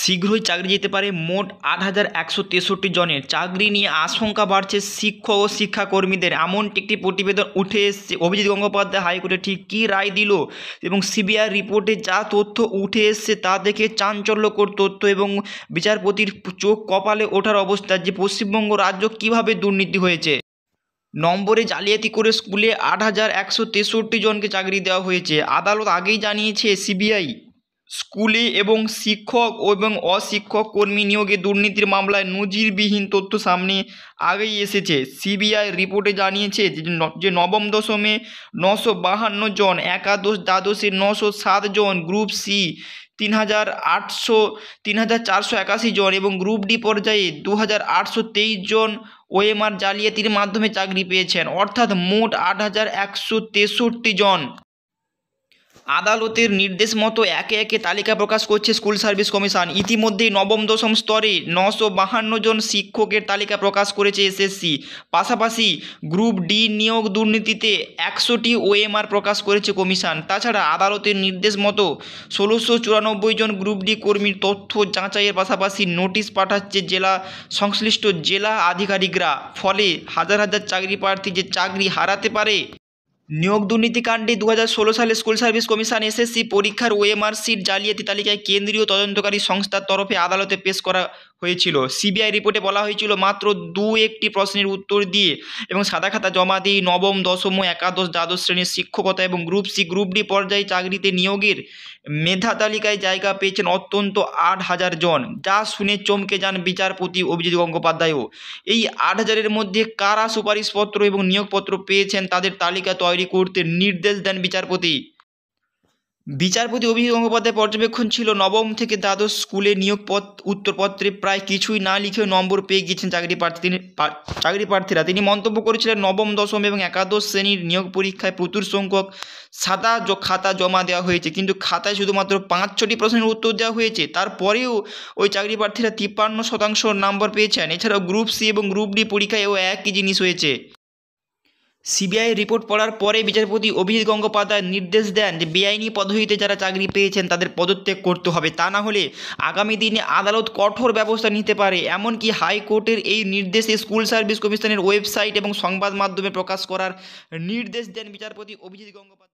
শীঘ্রই চাকরি যেতে পারে মোট আট হাজার একশো তেষট্টি জনের চাকরি নিয়ে আশঙ্কা বাড়ছে শিক্ষক ও শিক্ষাকর্মীদের এমন একটি প্রতিবেদন উঠে এসছে অভিজিৎ গঙ্গোপাধ্যায় হাইকোর্টে ঠিক কী রায় দিল এবং সিবিআই রিপোর্টে যা তথ্য উঠে এসছে তা দেখে চাঞ্চল্যকর তথ্য এবং বিচারপতির চোখ কপালে ওঠার অবস্থা যে পশ্চিমবঙ্গ রাজ্য কিভাবে দুর্নীতি হয়েছে নম্বরে জালিয়াতি করে স্কুলে আট হাজার একশো তেষট্টি জনকে চাকরি দেওয়া হয়েছে আদালত আগেই জানিয়েছে সিবিআই স্কুলে এবং শিক্ষক এবং অশিক্ষক কর্মী নিয়োগে দুর্নীতির মামলায় নজিরবিহীন তথ্য সামনে আগেই এসেছে সিবিআই রিপোর্টে জানিয়েছে যে নবম দশমে নশো বাহান্ন জন একাদশ দ্বাদশে নশো সাত জন গ্রুপ সি তিন হাজার আটশো তিন হাজার চারশো একাশি জন এবং গ্রুপ ডি পর্যায়ে দু হাজার আটশো তেইশ জন ওএমআর জালিয়াতির মাধ্যমে চাকরি পেয়েছেন অর্থাৎ মোট আট হাজার একশো তেষট্টি জন আদালতের নির্দেশ মতো একে একে তালিকা প্রকাশ করছে স্কুল সার্ভিস কমিশন ইতিমধ্যেই নবম দশম স্তরে নশো বাহান্ন জন শিক্ষকের তালিকা প্রকাশ করেছে এসএসসি পাশাপাশি গ্রুপ ডি নিয়োগ দুর্নীতিতে একশোটি ওএমআর প্রকাশ করেছে কমিশন তাছাড়া আদালতের নির্দেশ মতো ষোলোশো চুরানব্বই জন গ্রুপ ডি কর্মীর তথ্য যাচাইয়ের পাশাপাশি নোটিশ পাঠাচ্ছে জেলা সংশ্লিষ্ট জেলা আধিকারিকরা ফলে হাজার হাজার চাকরি প্রার্থী যে চাকরি হারাতে পারে নিয়োগ দুর্নীতিকাণ্ডে দু সালে স্কুল সার্ভিস কমিশন এসএসসি পরীক্ষার ওএমআর সিট জালিয়াতি তালিকায় কেন্দ্রীয় তদন্তকারী সংস্থার তরফে আদালতে পেশ করা হয়েছিল সিবিআই রিপোর্টে বলা হয়েছিল মাত্র দু একটি প্রশ্নের উত্তর দিয়ে এবং সাদা খাতা জমা দিয়ে নবম দশম একাদশ দ্বাদশ শ্রেণীর শিক্ষকতা এবং গ্রুপ সি গ্রুপ ডি পর্যায়ে চাকরিতে নিয়োগের মেধা তালিকায় জায়গা পেয়েছেন অত্যন্ত আট হাজার জন যা শুনে চমকে যান বিচারপতি অভিজিৎ গঙ্গোপাধ্যায়ও এই আট হাজারের মধ্যে কারা সুপারিশপত্র এবং নিয়োগপত্র পেয়েছেন তাদের তালিকা তৈরি করতে নির্দেশ দেন বিচারপতি বিচারপতি অভিজিৎ গঙ্গোপাধ্যায় পর্যবেক্ষণ ছিল নবম থেকে দ্বাদশ স্কুলে নিয়োগ উত্তরপত্রে প্রায় কিছুই না লিখেও নম্বর পেয়ে গিয়েছেন চাকরি প্রার্থী তিনি চাকরি প্রার্থীরা তিনি মন্তব্য করেছিলেন নবম দশম এবং একাদশ শ্রেণীর নিয়োগ পরীক্ষায় প্রচুর সংখ্যক সাদা খাতা জমা দেওয়া হয়েছে কিন্তু খাতায় শুধুমাত্র পাঁচ ছটি প্রশ্নের উত্তর দেওয়া হয়েছে তারপরেও ওই চাকরি প্রার্থীরা তিপ্পান্ন শতাংশ নম্বর পেয়েছেন এছাড়াও গ্রুপ সি এবং গ্রুপ ডি পরীক্ষায়ও একই জিনিস হয়েছে সিবিআই রিপোর্ট পড়ার পরে বিচারপতি অভিজিৎ গঙ্গোপাধ্যায় নির্দেশ দেন যে বেআইনি পদ্ধতিতে যারা চাকরি পেয়েছেন তাদের পদত্যাগ করতে হবে তা না হলে আগামী দিনে আদালত কঠোর ব্যবস্থা নিতে পারে এমনকি হাইকোর্টের এই নির্দেশে স্কুল সার্ভিস কমিশনের ওয়েবসাইট এবং সংবাদ মাধ্যমে প্রকাশ করার নির্দেশ দেন বিচারপতি অভিজিৎ গঙ্গোপাধ্যায়